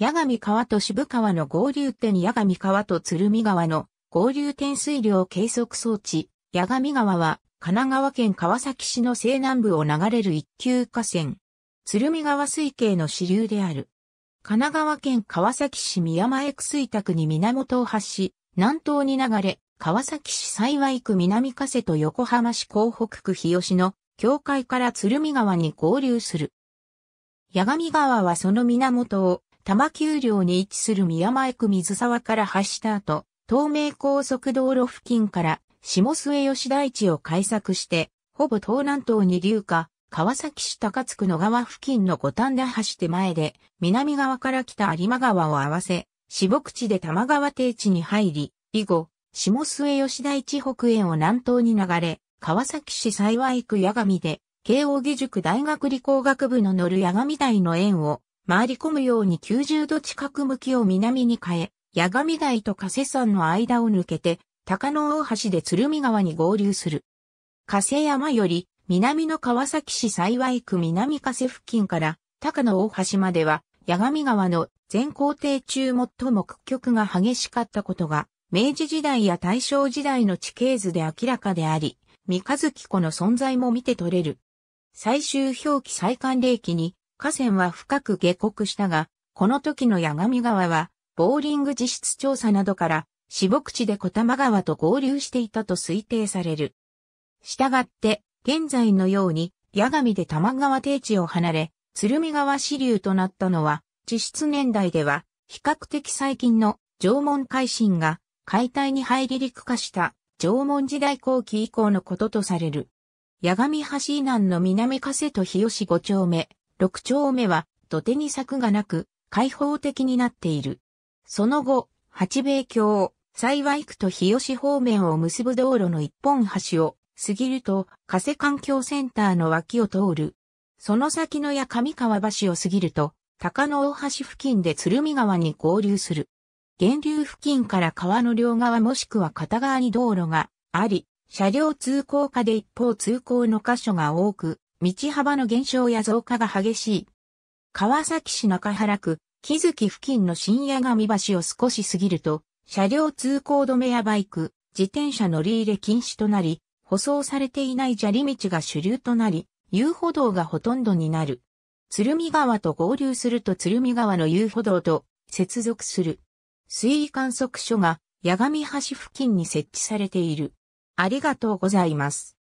八神川と渋川の合流点八神川と鶴見川の合流点水量計測装置、八神川は神奈川県川崎市の西南部を流れる一級河川、鶴見川水系の支流である。神奈川県川崎市宮前区水宅に源を発し、南東に流れ、川崎市幸区南加瀬と横浜市港北区日吉の境界から鶴見川に合流する。八神川はその源を多摩丘陵に位置する宮前区水沢から発した後、東名高速道路付近から下末吉田地を開削して、ほぼ東南東に流下、川崎市高津区の川付近の五反田橋手前で、南側から来た有馬川を合わせ、四木地で玉川低地に入り、以後、下末吉田地北園を南東に流れ、川崎市幸区八神で、慶應義塾大学理工学部の乗る八神台の園を回り込むように90度近く向きを南に変え、八神台と加瀬山の間を抜けて、高野大橋で鶴見川に合流する。加瀬山より南の川崎市幸区南加瀬付近から高野大橋までは、八神川の全工程中最も屈曲が激しかったことが、明治時代や大正時代の地形図で明らかであり、三日月湖の存在も見て取れる。最終表記再寒冷期に河川は深く下国したが、この時の八神川は、ボーリング地質調査などから、死牧地で小玉川と合流していたと推定される。したがって、現在のように、八神で玉川低地を離れ、鶴見川支流となったのは、地質年代では、比較的最近の縄文海進が解体に入り陸化した縄文時代後期以降のこととされる。八神橋以南の南加瀬と日吉五丁目、六丁目は土手に柵がなく開放的になっている。その後、八米橋、幸い区と日吉方面を結ぶ道路の一本橋を過ぎると、加瀬環境センターの脇を通る。その先のや上川橋を過ぎると、高野大橋付近で鶴見川に合流する。源流付近から川の両側もしくは片側に道路があり、車両通行下で一方通行の箇所が多く、道幅の減少や増加が激しい。川崎市中原区、木月付近の深夜神橋を少し過ぎると、車両通行止めやバイク、自転車乗り入れ禁止となり、舗装されていない砂利道が主流となり、遊歩道がほとんどになる。鶴見川と合流すると鶴見川の遊歩道と接続する。水位観測所が八神橋付近に設置されている。ありがとうございます。